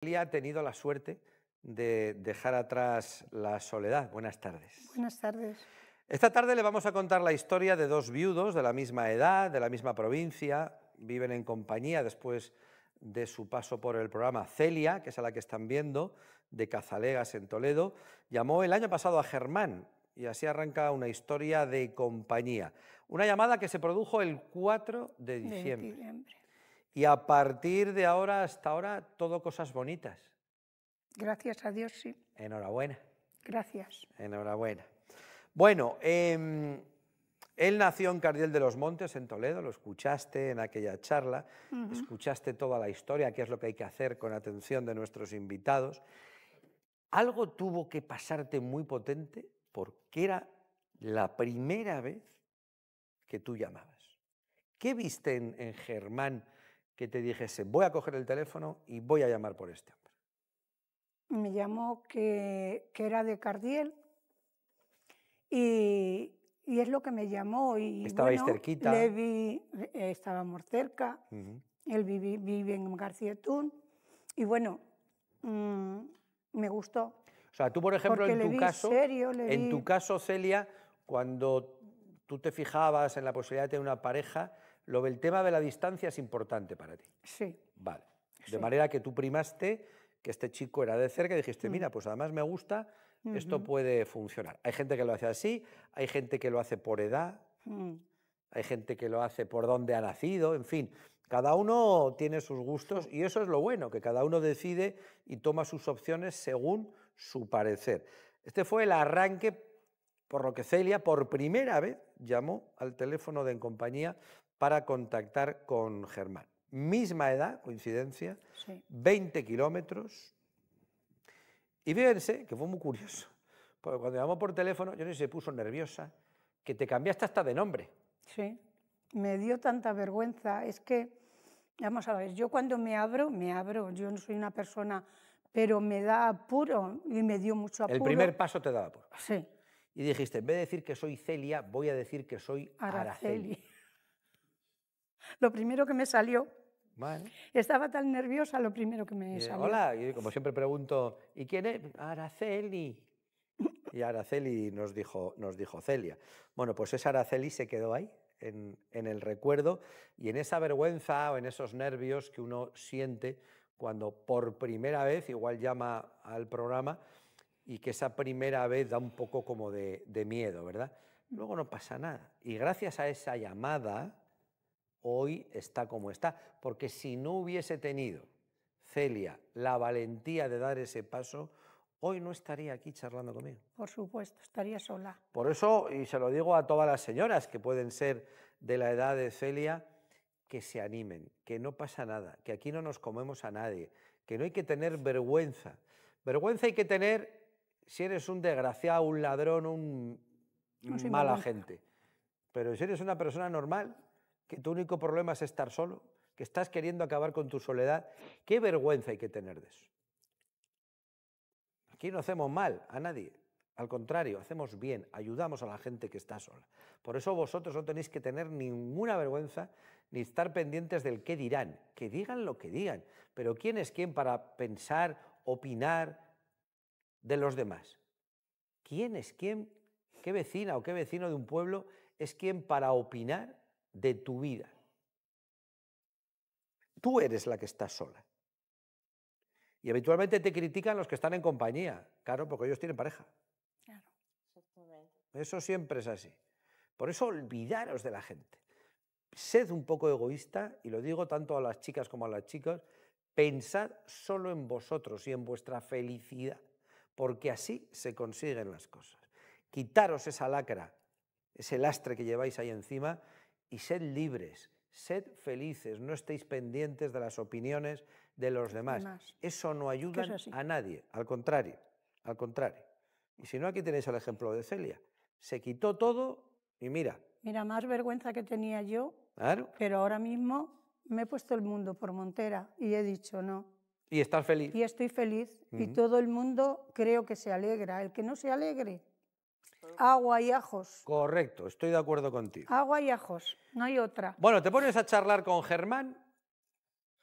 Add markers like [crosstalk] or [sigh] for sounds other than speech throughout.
Celia ha tenido la suerte de dejar atrás la soledad. Buenas tardes. Buenas tardes. Esta tarde le vamos a contar la historia de dos viudos de la misma edad, de la misma provincia, viven en compañía después de su paso por el programa Celia, que es a la que están viendo, de Cazalegas en Toledo, llamó el año pasado a Germán y así arranca una historia de compañía. Una llamada que se produjo el 4 De diciembre. Y a partir de ahora hasta ahora, todo cosas bonitas. Gracias a Dios, sí. Enhorabuena. Gracias. Enhorabuena. Bueno, em, él nació en Cardiel de los Montes, en Toledo, lo escuchaste en aquella charla, escuchaste toda la historia, qué es lo que hay que hacer con atención de nuestros invitados. Algo tuvo que pasarte muy potente porque era la primera vez que tú llamabas. ¿Qué viste en Germán que te dijese, voy a coger el teléfono y voy a llamar por este hombre? Me llamó que, era de Cardiel y, es lo que me llamó. Y, Estabais cerquita. Eh, estábamos cerca, él vive, en García Garcietún y bueno, mm, me gustó. O sea, tú, por ejemplo, en tu, caso, en tu caso, Celia, cuando tú te fijabas en la posibilidad de tener una pareja, lo del tema de la distancia es importante para ti. Sí. Vale. De manera que tú primaste que este chico era de cerca y dijiste, mm. mira, pues además me gusta, esto puede funcionar. Hay gente que lo hace así, hay gente que lo hace por edad, mm. hay gente que lo hace por dónde ha nacido, en fin. Cada uno tiene sus gustos y eso es lo bueno, que cada uno decide y toma sus opciones según su parecer. Este fue el arranque por lo que Celia por primera vez llamó al teléfono de En Compañía para contactar con Germán. Misma edad, coincidencia, 20 kilómetros. Y fíjense que fue muy curioso, porque cuando llamó por teléfono, yo no sé si se puso nerviosa, que te cambiaste hasta de nombre. Sí, me dio tanta vergüenza. Es que, vamos a ver, yo cuando me abro, me abro. Yo no soy una persona, pero me da apuro y me dio mucho apuro. El primer paso te daba apuro. Sí. Y dijiste, en vez de decir que soy Celia, voy a decir que soy Araceli. Araceli. [laughs] lo primero que me salió. Estaba tan nerviosa lo primero que me eh, salió. Hola, y como siempre pregunto, ¿y quién es? Araceli. [laughs] Y Araceli nos dijo, nos dijo Celia. Bueno, pues esa Araceli se quedó ahí, en, el recuerdo, y en esa vergüenza o en esos nervios que uno siente cuando por primera vez, igual llama al programa, y que esa primera vez da un poco como de, de miedo, ¿verdad? Luego no pasa nada. Y gracias a esa llamada, hoy está como está, porque si no hubiese tenido Celia la valentía de dar ese paso, hoy no estaría aquí charlando conmigo. Por supuesto, estaría sola. Por eso, y se lo digo a todas las señoras que pueden ser de la edad de Celia, que se animen, que no pasa nada, que aquí no nos comemos a nadie, que no hay que tener vergüenza. Vergüenza hay que tener si eres un desgraciado, un ladrón, un, mala gente. Pero si eres una persona normal, que tu único problema es estar solo, que estás queriendo acabar con tu soledad. Qué vergüenza hay que tener de eso. Aquí no hacemos mal a nadie. Al contrario, hacemos bien, ayudamos a la gente que está sola. Por eso vosotros no tenéis que tener ninguna vergüenza ni estar pendientes del qué dirán. Que digan lo que digan. Pero ¿quién es quién para pensar, opinar de los demás? ¿Quién es quién? ¿Qué vecina o qué vecino de un pueblo es quien para opinar de tu vida. Tú eres la que estás sola. Y habitualmente te critican los que están en compañía, claro, porque ellos tienen pareja. Claro, Eso siempre es así. Por eso olvidaros de la gente. Sed un poco egoísta, y lo digo tanto a las chicas como a las chicas, pensad solo en vosotros y en vuestra felicidad, porque así se consiguen las cosas. Quitaros esa lacra, ese lastre que lleváis ahí encima y sed libres, sed felices, no estéis pendientes de las opiniones de los demás. Eso no ayuda a nadie, al contrario, al contrario. Y si no, aquí tenéis el ejemplo de Celia. Se quitó todo y mira. Mira, más vergüenza que tenía yo, claro. pero ahora mismo me he puesto el mundo por montera y he dicho no. Y estás feliz. Y estoy feliz. Y todo el mundo creo que se alegra. El que no se alegre, agua y ajos. Correcto, estoy de acuerdo contigo. Agua y ajos, no hay otra. Bueno, te pones a charlar con Germán.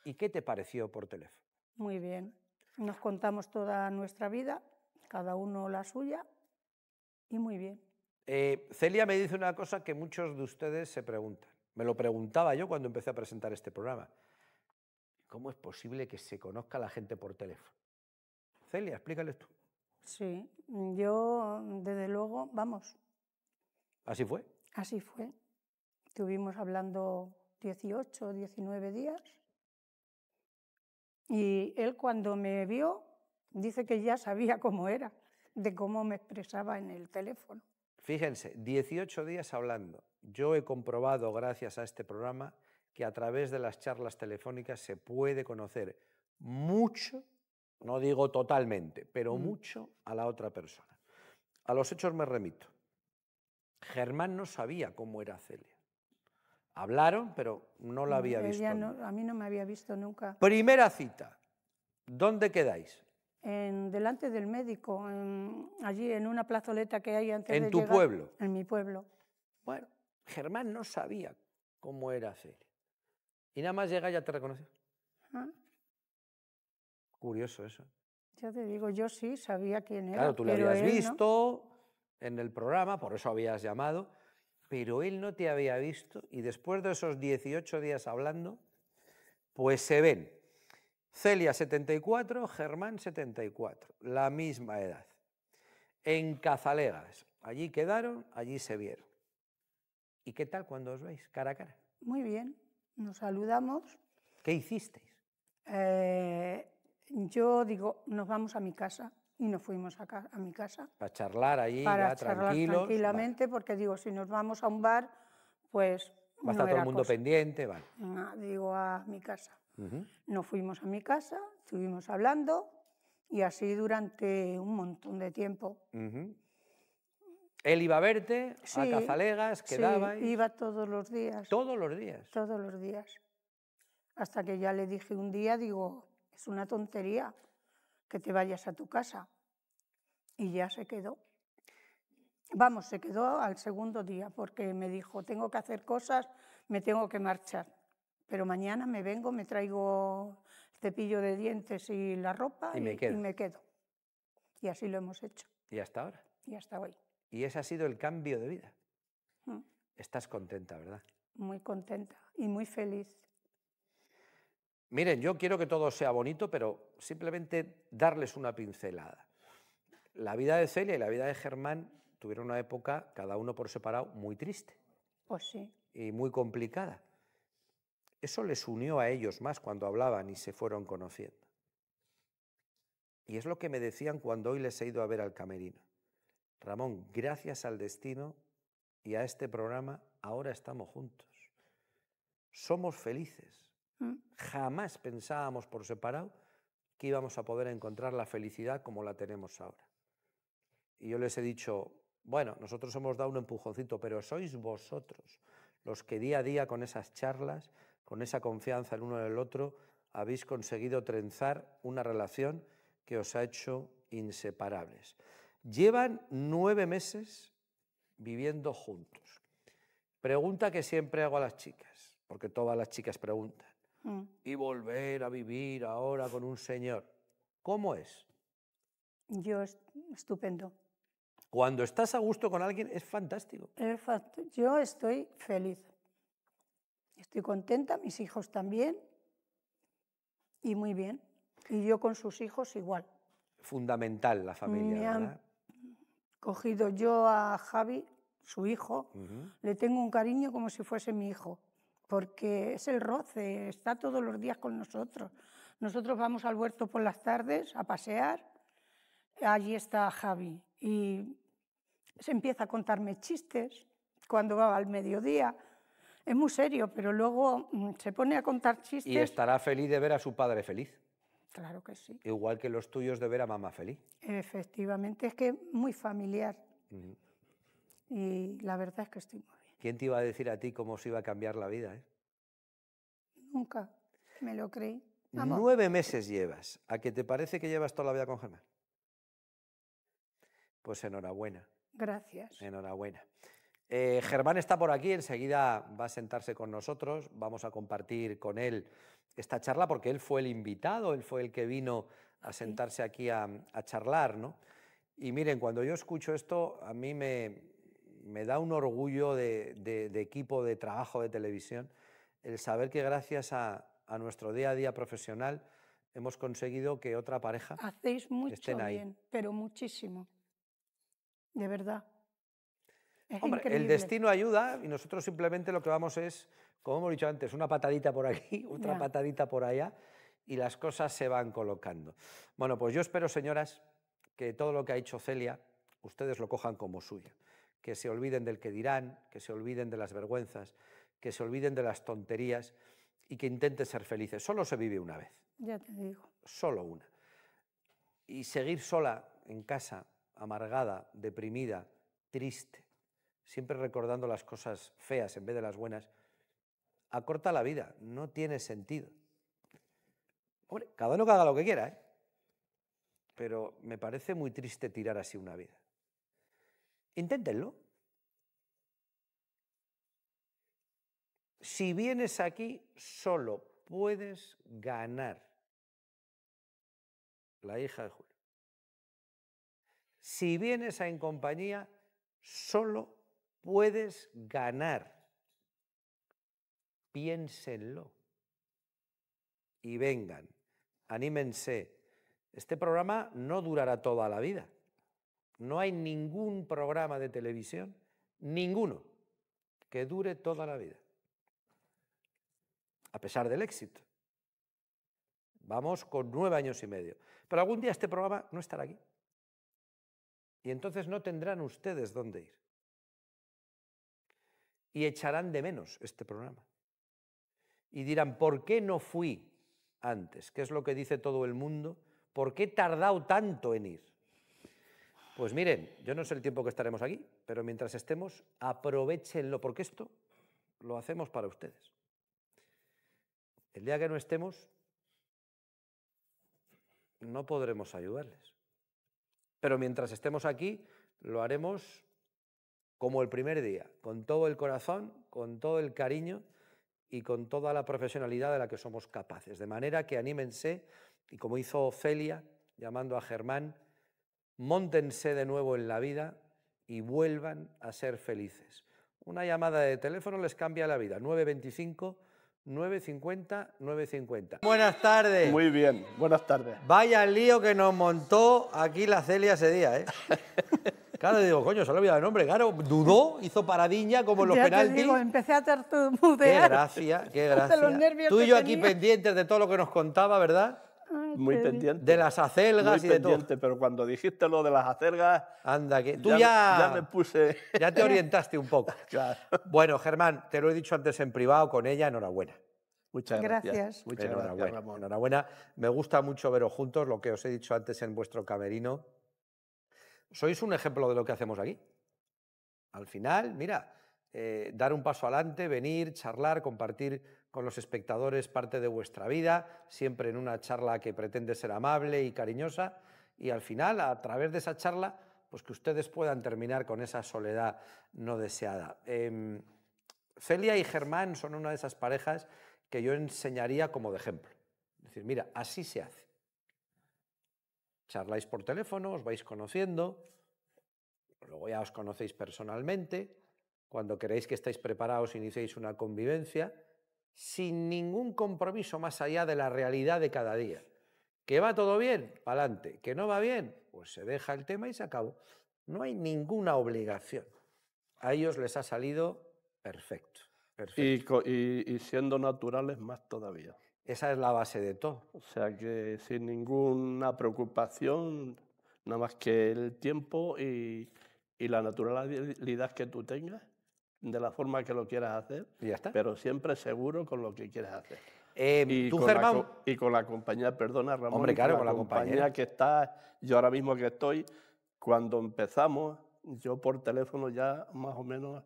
¿Y qué te pareció por teléfono? Muy bien. Nos contamos toda nuestra vida, cada uno la suya, y muy bien. Eh, Celia me dice una cosa que muchos de ustedes se preguntan. Me lo preguntaba yo cuando empecé a presentar este programa. ¿Cómo es posible que se conozca la gente por teléfono? Celia, explícales tú. Sí, mm, yo mm, desde luego, vamos. ¿Así fue? Así fue. Estuvimos hablando 18, 19 días. Y él cuando me vio, dice que ya sabía cómo era, de cómo me expresaba en el teléfono. Fíjense, 18 días hablando. Yo he comprobado, gracias a este programa, que a través de las charlas telefónicas se puede conocer mucho no digo totalmente, pero mucho a la otra persona. A los hechos me remito. Germán no sabía cómo era Celia. Hablaron, pero no la había visto. a mí no me había visto nunca. Primera cita. ¿Dónde quedáis? En, delante del médico, allí en una plazoleta que hay antes ¿En tu pueblo? En mi pueblo. Bueno, Germán no sabía cómo era Celia. Y nada más llega ya te reconoció. ¿Ah? Curioso eso. Ya te digo, yo sí sabía quién era. Claro, tú le habías visto en el programa, por eso habías llamado, pero él no te había visto y después de esos 18 días hablando, pues se ven Celia 74, Germán 74, la misma edad, en Cazalegas. Allí quedaron, allí se vieron. ¿Y qué tal cuando os veis cara a cara? Muy bien, nos saludamos. ¿Qué hicisteis? Eh, yo digo, nos vamos a mi casa y nos fuimos a, mi casa. Para charlar ahí, para tranquilamente, porque digo, si nos vamos a un bar, pues... Va a estar todo el mundo pendiente, vale. digo, a mi casa. Nos fuimos a mi casa, estuvimos hablando y así durante un montón de tiempo. Él iba a verte a Cazalegas, quedaba. Sí, iba todos los días. Todos los días. Todos los días. Hasta que ya le dije un día, digo, es una tontería que te vayas a tu casa. Y ya se quedó. Vamos, se quedó al segundo día porque me dijo, tengo que hacer cosas, me tengo que marchar. Pero mañana me vengo, me traigo el cepillo de dientes y la ropa y, me, quedo. y así lo hemos hecho. ¿Y hasta ahora? Y hasta hoy. Y ese ha sido el cambio de vida. Mm. Estás contenta, ¿verdad? Muy contenta y muy feliz. Miren, yo quiero que todo sea bonito, pero simplemente darles una pincelada. La vida de Celia y la vida de Germán tuvieron una época, cada uno por separado, muy triste. Pues sí. Y muy complicada. Eso les unió a ellos más cuando hablaban y se fueron conociendo. Y es lo que me decían cuando hoy les he ido a ver al camerino. Ramón, gracias al destino y a este programa, ahora estamos juntos. Somos felices Mm. Jamás pensábamos por separado que íbamos a poder encontrar la felicidad como la tenemos ahora. Y yo les he dicho, bueno, nosotros hemos dado un empujoncito, pero sois vosotros los que día a día con esas charlas, con esa confianza el uno en el otro, habéis conseguido trenzar una relación que os ha hecho inseparables. Llevan nueve meses viviendo juntos. Pregunta que siempre hago a las chicas, porque todas las chicas preguntan. Mm. y volver a vivir ahora con un Señor. ¿Cómo es? Yo, estupendo. Cuando estás a gusto con alguien es fantástico. Yo estoy feliz. Estoy contenta, mis hijos también. Y muy bien. Y yo con sus hijos igual. Fundamental la familia. Me han cogido yo a Javi, su hijo. Le tengo un cariño como si fuese mi hijo porque es el roce, está todos los días con nosotros. Nosotros vamos al huerto por las tardes a pasear, allí está Javi y se empieza a contarme chistes cuando va al mediodía. Es muy serio, pero luego mm, se pone a contar chistes. Y estará feliz de ver a su padre feliz. Claro que sí. Igual que los tuyos de ver a mamá feliz. Efectivamente, es que muy familiar. Y la verdad es que estoy muy ¿Quién te iba a decir a ti cómo se iba a cambiar la vida? Eh? Nunca, me lo creí. Nueve meses llevas. ¿A qué te parece que llevas toda la vida con Germán? Pues enhorabuena. Gracias. Enhorabuena. Eh, Germán está por aquí, enseguida va a sentarse con nosotros, vamos a compartir con él esta charla porque él fue el invitado, él fue el que vino a sentarse aquí a, a charlar, ¿no? Y miren, cuando yo escucho esto, a mí me, me da un orgullo de, equipo de trabajo de televisión el saber que gracias a, nuestro día a día profesional hemos conseguido que otra pareja Hacéis mucho estén ahí. bien, pero muchísimo. De verdad. Hombre, el destino ayuda y nosotros simplemente lo que vamos es, como hemos dicho antes, una patadita por aquí, [laughs] otra patadita por allá y las cosas se van colocando. Bueno, pues yo espero, señoras, que todo lo que ha hecho Celia, ustedes lo cojan como suya que se olviden del que dirán, que se olviden de las vergüenzas, que se olviden de las tonterías y que intenten ser felices. Solo se vive una vez. Ya te digo. Solo una. Y seguir sola en casa, amargada, deprimida, triste, siempre recordando las cosas feas en vez de las buenas, acorta la vida, no tiene sentido. Hombre, cada uno que haga lo que quiera, ¿eh? pero me parece muy triste tirar así una vida. Inténtenlo. Si vienes aquí, solo puedes ganar. La hija de Julio. Si vienes en compañía, solo puedes ganar. Piénsenlo. Y vengan, anímense. Este programa no durará toda la vida. No hay ningún programa de televisión, ninguno, que dure toda la vida, a pesar del éxito. Vamos con nueve años y medio. Pero algún día este programa no estará aquí. Y entonces no tendrán ustedes dónde ir. Y echarán de menos este programa. Y dirán, ¿por qué no fui antes? ¿Qué es lo que dice todo el mundo? ¿Por qué he tardado tanto en ir? Pues miren, yo no sé el tiempo que estaremos aquí, pero mientras estemos, aprovechenlo, porque esto lo hacemos para ustedes. El día que no estemos, no podremos ayudarles. Pero mientras estemos aquí, lo haremos como el primer día, con todo el corazón, con todo el cariño y con toda la profesionalidad de la que somos capaces. De manera que anímense y como hizo Ofelia llamando a Germán, móntense de nuevo en la vida y vuelvan a ser felices. Una llamada de teléfono les cambia la vida. 925 950 950. Buenas tardes. Muy bien, buenas tardes. Vaya lío que nos montó aquí la Celia ese día, ¿eh? [laughs] Claro, digo, coño, se le el nombre. Claro, dudó, hizo paradiña como en los ya penaltis. Te digo, empecé a tartamudear. Qué gracia, qué [laughs] gracia. Tú y yo aquí pendientes de todo lo que nos contaba, ¿verdad? Muy pendiente. De las acelgas muy pendiente, Pero cuando dijiste lo de las acelgas... Anda, que tú ya... Ya, me puse... [laughs] Ya te orientaste un poco. [laughs] claro. Bueno, Germán, te lo he dicho antes en privado, con ella enhorabuena. Muchas gracias. Muchas gracias, Enhorabuena. Me gusta mucho veros juntos, lo que os he dicho antes en vuestro camerino. Sois un ejemplo de lo que hacemos aquí. Al final, mira, eh, dar un paso adelante, venir, charlar, compartir con los espectadores parte de vuestra vida, siempre en una charla que pretende ser amable y cariñosa, y al final, a través de esa charla, pues que ustedes puedan terminar con esa soledad no deseada. Em, Celia y Germán son una de esas parejas que yo enseñaría como de ejemplo. Es decir, mira, así se hace. Charláis por teléfono, os vais conociendo, luego ya os conocéis personalmente, cuando queréis que estáis preparados iniciéis una convivencia sin ningún compromiso más allá de la realidad de cada día. Que va todo bien, para adelante. Que no va bien, pues se deja el tema y se acabó. No hay ninguna obligación. A ellos les ha salido perfecto. Y, siendo naturales más todavía. Esa es la base de todo. O sea que sin ninguna preocupación, nada más que el tiempo y la naturalidad que tú tengas de la forma que lo quieras hacer, pero siempre seguro con lo que quieres hacer. Em, y, tú, con Germán... la, y con la compañía, perdona Ramón, Hombre, claro, con la, compañía que está, yo ahora mismo que estoy, cuando empezamos, yo por teléfono ya más o menos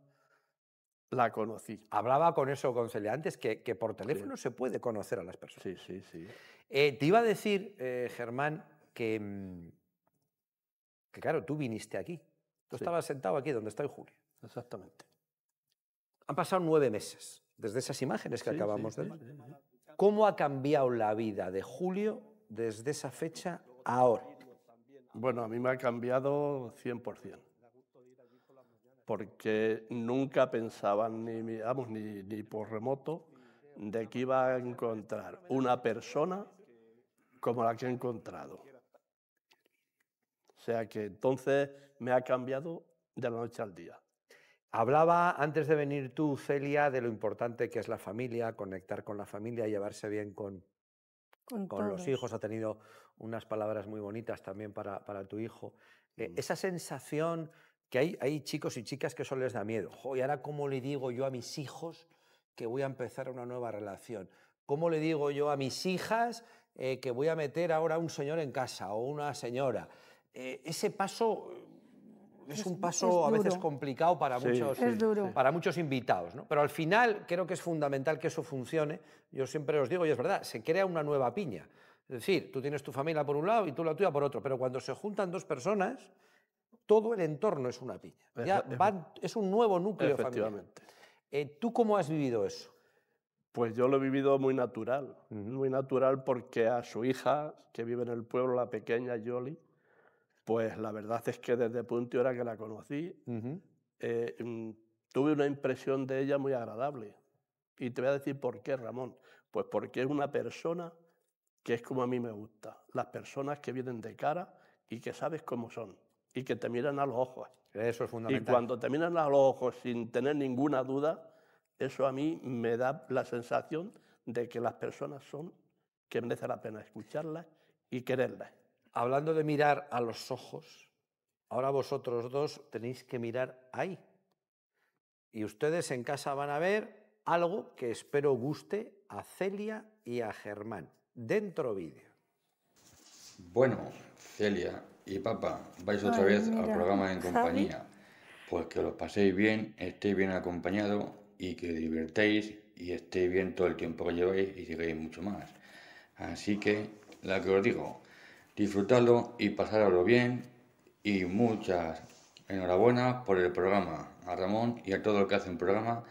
la conocí. Hablaba con eso, González, antes, que, que por teléfono se puede conocer a las personas. Sí, sí, sí. Eh, te iba a decir, eh, Germán, que, mm, que claro, tú viniste aquí. Tú estabas sentado aquí donde estoy, Julio. Exactamente. Han pasado nueve meses desde esas imágenes que acabamos de ver. ¿Cómo ha cambiado la vida de Julio desde esa fecha a ahora? Bueno, a mí me ha cambiado 100%. Porque nunca pensaban, ni, miramos ni, ni por remoto, de que iba a encontrar una persona como la que he encontrado. O sea que entonces me ha cambiado de la noche al día. Hablaba antes de venir tú, Celia, de lo importante que es la familia, conectar con la familia, llevarse bien con, con, los hijos. Ha tenido unas palabras muy bonitas también para, tu hijo. E, mm. Esa sensación que hay, hay chicos y chicas que eso les da miedo. Jo, ¿Y ahora cómo le digo yo a mis hijos que voy a empezar una nueva relación? ¿Cómo le digo yo a mis hijas eh, que voy a meter ahora un señor en casa o una señora? Eh, ese paso es, un paso a veces complicado para, muchos, para muchos invitados, ¿no? Pero al final creo que es fundamental que eso funcione. Yo siempre os digo, y es verdad, se crea una nueva piña. Es decir, tú tienes tu familia por un lado y tú la tuya por otro, pero cuando se juntan dos personas, todo el entorno es una piña. Ya van, es un nuevo núcleo familiar. Eh, ¿Tú cómo has vivido eso? Pues yo lo he vivido muy natural, muy natural porque a su hija, que vive en el pueblo, la pequeña Yoli, pues la verdad es que desde punto y Hora que la conocí, eh, mm, tuve una impresión de ella muy agradable. Y te voy a decir por qué, Ramón. Pues porque es una persona que es como a mí me gusta. Las personas que vienen de cara y que sabes cómo son y que te miran a los ojos. Eso es fundamental. Y cuando te miran a los ojos sin tener ninguna duda, eso a mí me da la sensación de que las personas son que merece la pena escucharlas y quererlas hablando de mirar a los ojos, ahora vosotros dos tenéis que mirar ahí. Y ustedes en casa van a ver algo que espero guste a Celia y a Germán. Dentro vídeo. Bueno, Celia y papá, vais otra vez al programa en compañía. Pues que os paséis bien, estéis bien acompañados y que divertéis y estéis bien todo el tiempo que lleváis y sigáis mucho más. Así que, la que os digo, disfrutarlo y pasáralo bien. Y muchas enhorabuena por el programa, a Ramón y a todo el que hace un programa,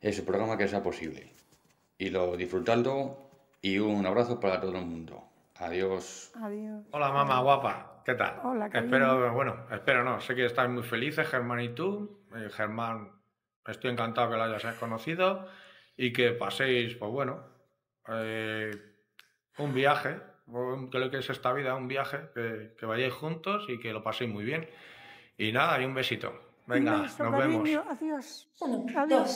ese programa que sea posible. Y lo disfrutando y un abrazo para todo el mundo. Adiós. Adiós. Hola mamá guapa, ¿qué tal? Hola, cariño. Espero, bueno, espero no, sé que estáis muy felices, Germán y tú. Eh, Germán, estoy encantado que lo hayas conocido y que paséis, pues bueno, eh, un viaje creo que es esta vida, un viaje, que, vayáis juntos y que lo paséis muy bien. Y nada, y un besito. Venga, nos vemos. Adiós. Adiós,